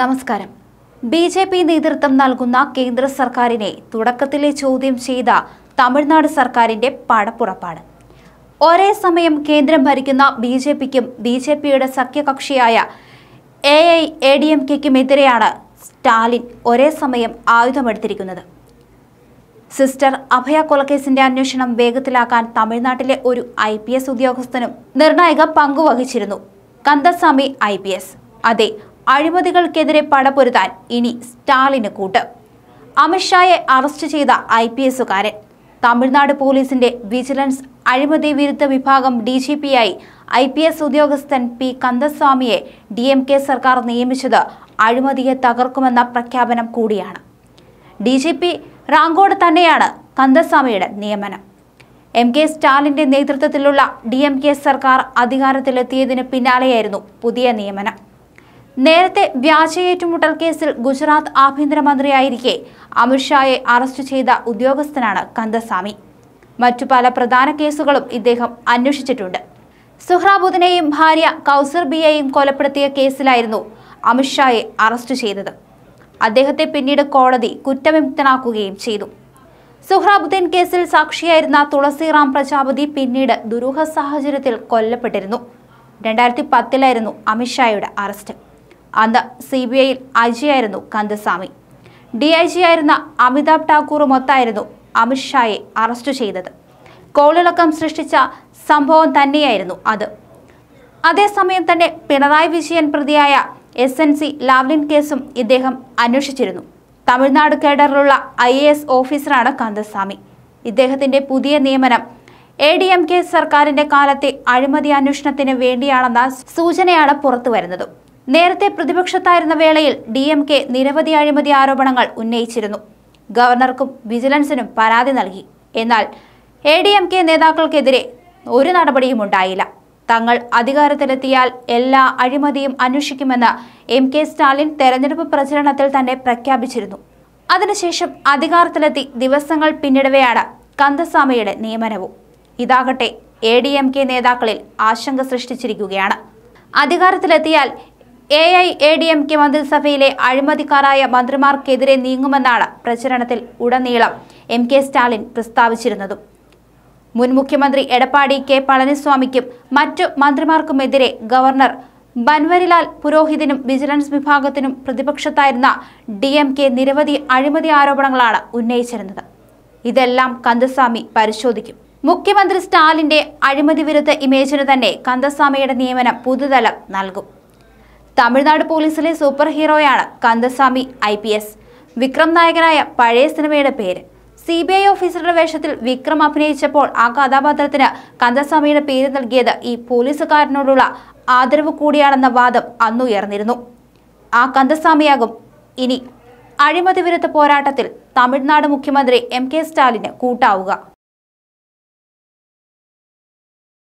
നമസ്കാരം B J P നേതൃത്വം നൽകുന്ന കേന്ദ്ര സർക്കാരിനെ തുടക്കത്തിലെ ചോദ്യം ചെയ്ത തമിഴ്നാട് സർക്കാരിന്റെ പടപ്പുറപ്പാണ് ഒരേ സമയം കേന്ദ്രം ഭരിക്കുന്ന ബി ജെ പിക്കും ബി ജെ പിയുടെ സഖ്യകക്ഷിയായ A I A D M കെക്കുമെതിരെയാണ് സ്റ്റാലിൻ ഒരേ സമയം ആയുധമെടുത്തിരിക്കുന്നത് സിസ്റ്റർ അഭയ കൊലക്കേസിന്റെ അന്വേഷണം വേഗത്തിലാക്കാൻ തമിഴ്നാട്ടിലെ ഒരു ഐ പി എസ് ഉദ്യോഗസ്ഥനും നിർണായക പങ്കുവഹിച്ചിരുന്നു കന്ദസ്വാമി ഐ പി എസ് അതെ അഴിമതികൾക്കെതിരെ പടപൊരുതാൻ ഇനി സ്റ്റാലിന് കൂട്ട് അമിത്ഷായെ അറസ്റ്റ് ചെയ്ത ഐ പി എസുകാരൻ തമിഴ്നാട് പോലീസിന്റെ വിജിലൻസ് അഴിമതി വിരുദ്ധ വിഭാഗം ഡി ജി പിയായി ഐ പി എസ് ഉദ്യോഗസ്ഥൻ പി കന്ദസ്വാമിയെ ഡി എം കെ സർക്കാർ നിയമിച്ചത് അഴിമതിയെ തകർക്കുമെന്ന പ്രഖ്യാപനം കൂടിയാണ് ഡി ജി പി റാങ്കോട് തന്നെയാണ് കന്ദസ്വാമിയുടെ നിയമനം എം കെ സ്റ്റാലിന്റെ നേതൃത്വത്തിലുള്ള ഡി എം കെ സർക്കാർ അധികാരത്തിലെത്തിയതിന് പിന്നാലെയായിരുന്നു പുതിയ നിയമനം നേരത്തെ വ്യാജ ഏറ്റുമുട്ടൽ കേസിൽ ഗുജറാത്ത് ആഭ്യന്തരമന്ത്രിയായിരിക്കെ അമിത്ഷായെ അറസ്റ്റ് ചെയ്ത ഉദ്യോഗസ്ഥനാണ് കന്ദസ്വാമി മറ്റു പല പ്രധാന കേസുകളും ഇദ്ദേഹം അന്വേഷിച്ചിട്ടുണ്ട് സുഹ്രാബുദിനെയും ഭാര്യ കൗസർ ബിയെയും കൊലപ്പെടുത്തിയ കേസിലായിരുന്നു അമിത്ഷായെ അറസ്റ്റ് ചെയ്തത് അദ്ദേഹത്തെ പിന്നീട് കോടതി കുറ്റവിമുക്തനാക്കുകയും ചെയ്തു സുഹ്രാബുദ്ദീൻ കേസിൽ സാക്ഷിയായിരുന്ന തുളസിറാം പ്രജാപതി പിന്നീട് ദുരൂഹ സാഹചര്യത്തിൽ കൊല്ലപ്പെട്ടിരുന്നു രണ്ടായിരത്തി പത്തിലായിരുന്നു അമിത്ഷായുടെ അറസ്റ്റ് അന്ന് സി ബി ഐയിൽ അജിയായിരുന്നു കന്ദസ്വാമി ഡി ഐ ജി ആയിരുന്ന അമിതാഭ് ടാക്കൂറുമൊത്തായിരുന്നു അമിത്ഷായെ അറസ്റ്റ് ചെയ്തത് കോളിളക്കം സൃഷ്ടിച്ച സംഭവം തന്നെയായിരുന്നു അത് അതേസമയം തന്നെ പിണറായി വിജയൻ പ്രതിയായ എസ് എൻ സി ലാവ്ലിൻ കേസും ഇദ്ദേഹം അന്വേഷിച്ചിരുന്നു തമിഴ്നാട് കേഡറിലുള്ള ഐ എ എസ് ഓഫീസറാണ് കന്ദസ്വാമി ഇദ്ദേഹത്തിന്റെ പുതിയ നിയമനം എ ഡി എം കെ സർക്കാരിന്റെ കാലത്തെ അഴിമതി അന്വേഷണത്തിന് വേണ്ടിയാണെന്ന സൂചനയാണ് പുറത്തുവരുന്നത് നേരത്തെ പ്രതിപക്ഷത്തായിരുന്ന വേളയിൽ ഡി എം കെ നിരവധി അഴിമതി ആരോപണങ്ങൾ ഉന്നയിച്ചിരുന്നു ഗവർണർക്കും വിജിലൻസിനും പരാതി നൽകി എന്നാൽ എ ഡി എം കെ നേതാക്കൾക്കെതിരെ ഒരു നടപടിയും ഉണ്ടായില്ല തങ്ങൾ അധികാരത്തിലെത്തിയാൽ എല്ലാ അഴിമതിയും അന്വേഷിക്കുമെന്ന് എം കെ സ്റ്റാലിൻ തെരഞ്ഞെടുപ്പ് പ്രചരണത്തിൽ തന്നെ പ്രഖ്യാപിച്ചിരുന്നു അതിനുശേഷം അധികാരത്തിലെത്തി ദിവസങ്ങൾ പിന്നിടവെയാണ് കന്ദസാമയുടെ നിയമനവും ഇതാകട്ടെ എ ഡി എം കെ നേതാക്കളിൽ ആശങ്ക സൃഷ്ടിച്ചിരിക്കുകയാണ് അധികാരത്തിലെത്തിയാൽ A I A D M K മന്ത്രിസഭയിലെ അഴിമതിക്കാരായ മന്ത്രിമാർക്കെതിരെ നീങ്ങുമെന്നാണ് പ്രചരണത്തിൽ ഉടനീളം എം കെ സ്റ്റാലിൻ പ്രസ്താവിച്ചിരുന്നത് മുൻ മുഖ്യമന്ത്രി എടപ്പാടി കെ പളനിസ്വാമിക്കും മറ്റു മന്ത്രിമാർക്കുമെതിരെ ഗവർണർ ബൻവരിലാൽ പുരോഹിതിനും വിജിലൻസ് വിഭാഗത്തിനും പ്രതിപക്ഷത്തായിരുന്ന ഡി എം കെ നിരവധി അഴിമതി ആരോപണങ്ങളാണ് ഉന്നയിച്ചിരുന്നത് ഇതെല്ലാം കന്തസ്വാമി പരിശോധിക്കും മുഖ്യമന്ത്രി സ്റ്റാലിന്റെ അഴിമതി വിരുദ്ധ ഇമേജിന് തന്നെ കന്തസ്വാമിയുടെ നിയമനം പുതുതലം നൽകും തമിഴ്നാട് പോലീസിലെ സൂപ്പർ ഹീറോയാണ് Kandaswamy I P S Vikram നായകനായ പഴയ സിനിമയുടെ പേര് സി ബി ഐ ഓഫീസറുടെ വേഷത്തിൽ വിക്രം അഭിനയിച്ചപ്പോൾ ആ കഥാപാത്രത്തിന് കന്ദസ്വാമിയുടെ പേര് നൽകിയത് ഈ പോലീസുകാരനോടുള്ള ആദരവ് കൂടിയാണെന്ന വാദം അന്നുയർന്നിരുന്നു ആ കന്ദസ്വാമിയാകും ഇനി അഴിമതി വിരുദ്ധ പോരാട്ടത്തിൽ തമിഴ്നാട് മുഖ്യമന്ത്രി എം കെ സ്റ്റാലിന് കൂട്ടാവുക